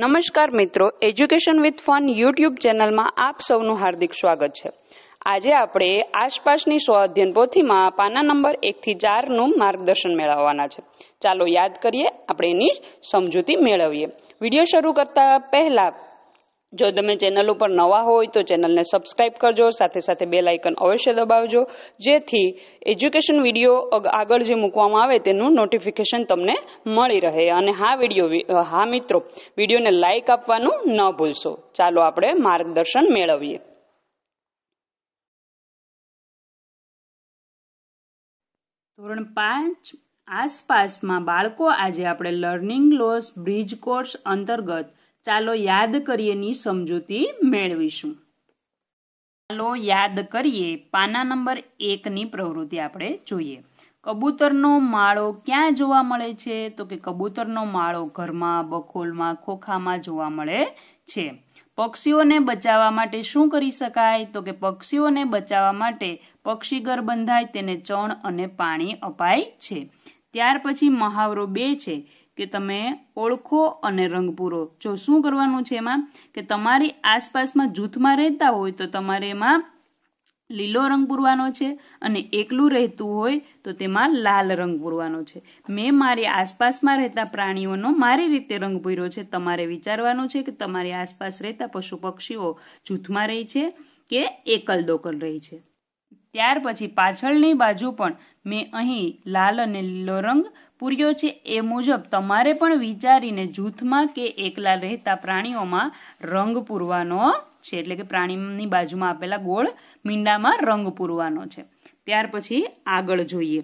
નમસ્કાર મિત્રો education with fun YouTube ચેનલમાં આપ સૌનું હાર્દિક સ્વાગત છે આજે આપણે આસપાસની સ્વઅધ્યયન પોથીમાં પાના નંબર એકથી ચારનું માર્ગદર્શન મેળવવાના છે ચાલો યાદ કરીએ આપણે એની સમજૂતી મેળવીએ વિડીયો શરૂ કરતા પહેલા જો તમે ચેનલ ઉપર નવા હોય તો ચેનલને સબસ્ક્રાઇબ કરજો સાથે સાથે બેલ આઇકન અવશ્ય દબાવજો જેથી એજ્યુકેશન વિડીયો આગળ જે મૂકવામાં આવે તેનું નોટિફિકેશન તમને મળી રહે અને હા વિડીયો હા મિત્રો વિડીયોને લાઇક આપવાનું ન ભૂલશો ચાલો આપણે માર્ગદર્શન મેળવીએ ધોરણ પાંચ આસપાસમાં બાળકો આજે આપણે લર્નિંગ લોસ બ્રિજ કોર્સ અંતર્ગત ચાલો યાદ કરીએની સમજૂતી મેળવીશું ચાલો યાદ કરીએ પાના નંબર એકની પ્રવૃત્તિ આપણે જોઈએ કબૂતરનો માળો ક્યાં જોવા મળે છે તો કે કબૂતરનો માળો ઘરમાં બખોલમાં ખોખામાં જોવા મળે છે પક્ષીઓને બચાવવા માટે શું કરી શકાય તો કે પક્ષીઓને બચાવવા માટે પક્ષીઘર બંધાય તેને ચણ અને પાણી અપાય છે ત્યાર પછી મહાવરો બે છે કે તમે ઓળખો અને રંગ પૂરો જો શું કરવાનું છે એમાં કે તમારી આસપાસમાં જૂથમાં રહેતા હોય તો તમારે એમાં લીલો રંગ પૂરવાનો છે અને એકલું રહેતું હોય તો તેમાં લાલ રંગ પૂરવાનો છે મેં મારી આસપાસમાં રહેતા પ્રાણીઓનો મારી રીતે રંગ પૂર્યો છે તમારે વિચારવાનું છે કે તમારી આસપાસ રહેતા પશુ પક્ષીઓ જૂથમાં રહે છે કે એકલ દોકલ રહે છે ત્યાર પછી પાછળની બાજુ પણ મેં અહીં લાલ અને લીલો રંગ પૂર્યો છે એ મુજબ તમારે પણ વિચારીને જૂથમાં કે એકલા રહેતા પ્રાણીઓમાં રંગ પૂરવાનો છે એટલે કે પ્રાણીની બાજુમાં આપેલા ગોળ મીંડામાં રંગ પૂરવાનો છે ત્યાર પછી આગળ જોઈએ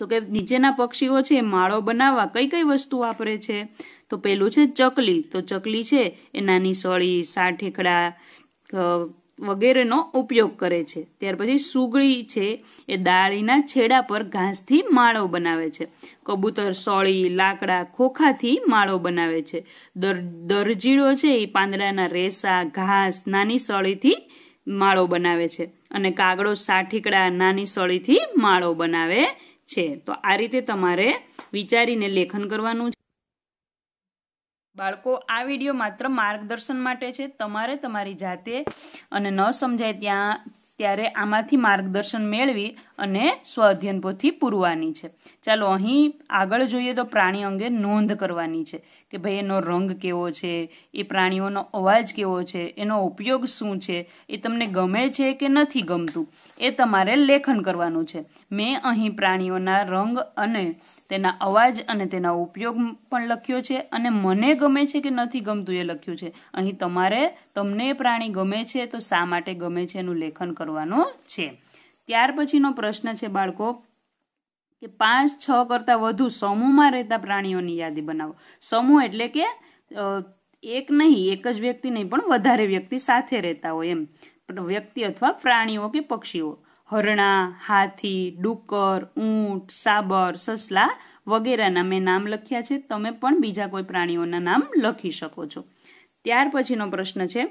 તો કે નીચેના પક્ષીઓ છે માળો બનાવવા કઈ કઈ વસ્તુ વાપરે છે તો પેલું છે ચકલી તો ચકલી છે એ નાની સળી સાઠેકડા વગેરેનો ઉપયોગ કરે છે ત્યાર પછી સુગળી છે એ દાળીના છેડા પર ઘાસથી માળો બનાવે છે કબૂતર સોળી લાકડા ખોખાથી માળો બનાવે છે દરજીડો છે એ પાંદડાના રેસા ઘાસ નાની સળીથી માળો બનાવે છે અને કાગડો સાઠીકડા નાની સળીથી માળો બનાવે છે તો આ રીતે તમારે વિચારીને લેખન કરવાનું છે બાળકો આ વિડીયો માત્ર માર્ગદર્શન માટે છે તમારે તમારી જાતે અને ન સમજાય ત્યાં ત્યારે આમાંથી માર્ગદર્શન મેળવી અને સ્વઅધ્યયન પોથી પૂરવાની છે ચાલો અહીં આગળ જોઈએ તો પ્રાણી અંગે નોંધ કરવાની છે કે ભાઈ એનો રંગ કેવો છે એ પ્રાણીઓનો અવાજ કેવો છે એનો ઉપયોગ શું છે એ તમને ગમે છે કે નથી ગમતું એ તમારે લેખન કરવાનું છે મેં અહીં પ્રાણીઓના રંગ અને તેના અવાજ અને તેના ઉપયોગ પણ લખ્યો છે અને મને ગમે છે કે નથી ગમતું એ લખ્યું છે અહીં તમારે તમને પ્રાણી ગમે છે તો શા માટે ગમે છે એનું લેખન કરવાનું છે ત્યાર પછીનો પ્રશ્ન છે બાળકો કે પાંચ છ કરતાં વધુ સમૂહમાં રહેતા પ્રાણીઓની યાદી બનાવો સમૂહ એટલે કે એક નહીં એક જ વ્યક્તિ નહીં પણ વધારે વ્યક્તિ સાથે રહેતા હોય એમ વ્યક્તિ અથવા પ્રાણીઓ કે પક્ષીઓ હરણા હાથી ડુક્કર ઊંટ સાબર સસલા વગેરેના મેં નામ લખ્યા છે તમે પણ બીજા કોઈ પ્રાણીઓના નામ લખી શકો છો ત્યાર પછીનો પ્રશ્ન છે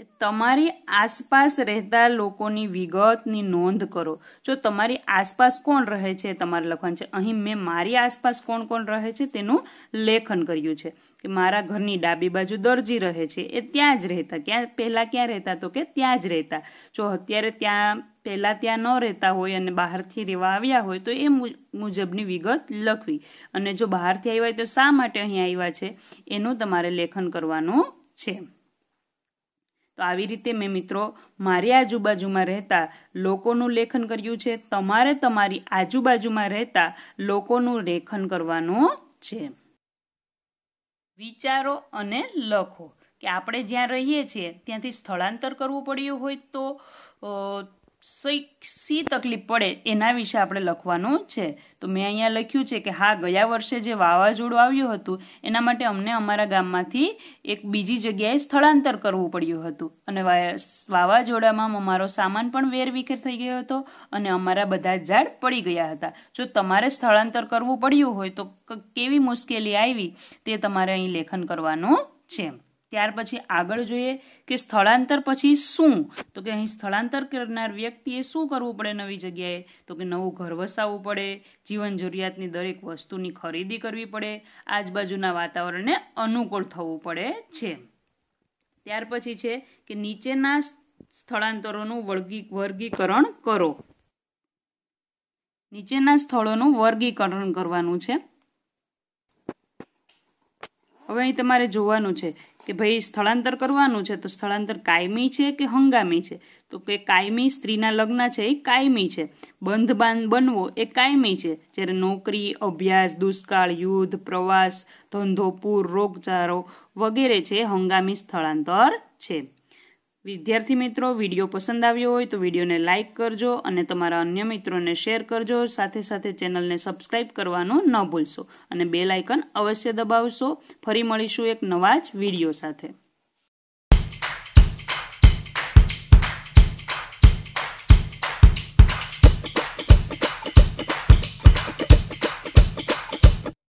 કે તમારી આસપાસ રહેતા લોકોની વિગતની નોંધ કરો જો તમારી આસપાસ કોણ રહે છે તમારે લખવાનું છે અહીં મેં મારી આસપાસ કોણ કોણ રહે છે તેનું લેખન કર્યું છે કે મારા ઘરની ડાબી બાજુ દરજી રહે છે એ ત્યાં જ રહેતા ક્યાં પહેલાં ક્યાં રહેતા તો કે ત્યાં જ રહેતા જો અત્યારે ત્યાં પહેલાં ત્યાં ન રહેતા હોય અને બહારથી રહેવા આવ્યા હોય તો એ મુજબની વિગત લખવી અને જો બહારથી આવ્યા હોય તો શા માટે અહીં આવ્યા છે એનું તમારે લેખન કરવાનું છે તો આવી રીતે મેં મિત્રો મારી આજુબાજુમાં રહેતા લોકોનું લેખન કર્યું છે તમારે તમારી આજુબાજુમાં રહેતા લોકોનું લેખન કરવાનું છે વિચારો અને લખો કે આપણે જ્યાં રહીએ છીએ ત્યાંથી સ્થળાંતર કરવું પડ્યું હોય તો શી તકલીફ પડે એના વિશે આપણે લખવાનું છે તો મેં અહીંયા લખ્યું છે કે હા ગયા વર્ષે જે વાવાઝોડું આવ્યું હતું એના માટે અમને અમારા ગામમાંથી એક બીજી જગ્યાએ સ્થળાંતર કરવું પડ્યું હતું અને વાવાઝોડામાં અમારો સામાન પણ વેરવિખેર થઈ ગયો હતો અને અમારા બધા ઝાડ પડી ગયા હતા જો તમારે સ્થળાંતર કરવું પડ્યું હોય તો કેવી મુશ્કેલી આવી તે તમારે અહીં લેખન કરવાનું છે એમ ત્યાર પછી આગળ જોઈએ કે સ્થળાંતર પછી શું તો કે અહીં સ્થળાંતર કરનાર વ્યક્તિએ શું કરવું પડે નવી જગ્યાએ તો કે નવું ઘર વસાવવું પડે જીવન જરૂરિયાતની દરેક વસ્તુની ખરીદી કરવી પડે આજુબાજુના વાતાવરણને અનુકૂળ થવું પડે છે ત્યાર પછી છે કે નીચેના સ્થળાંતરોનું વર્ગી વર્ગીકરણ કરો નીચેના સ્થળોનું વર્ગીકરણ કરવાનું છે હવે અહીં તમારે જોવાનું છે કે ભાઈ સ્થળાંતર કરવાનું છે તો સ્થળાંતર કાયમી છે કે હંગામી છે તો કે કાયમી સ્ત્રીના લગ્ન છે એ કાયમી છે બંધ બનવો એ કાયમી છે જ્યારે નોકરી અભ્યાસ દુષ્કાળ યુદ્ધ પ્રવાસ ધંધો પૂર રોગચાળો વગેરે છે હંગામી સ્થળાંતર છે વિદ્યાર્થી મિત્રો વિડીયો પસંદ આવ્યો હોય તો વિડીયોને લાઇક કરજો અને તમારા અન્ય મિત્રોને શેર કરજો સાથે સાથે ચેનલને સબસ્ક્રાઇબ કરવાનું ન ભૂલશો અને બેલ આઇકન અવશ્ય દબાવશો ફરી મળીશું એક નવા જ વિડીયો સાથે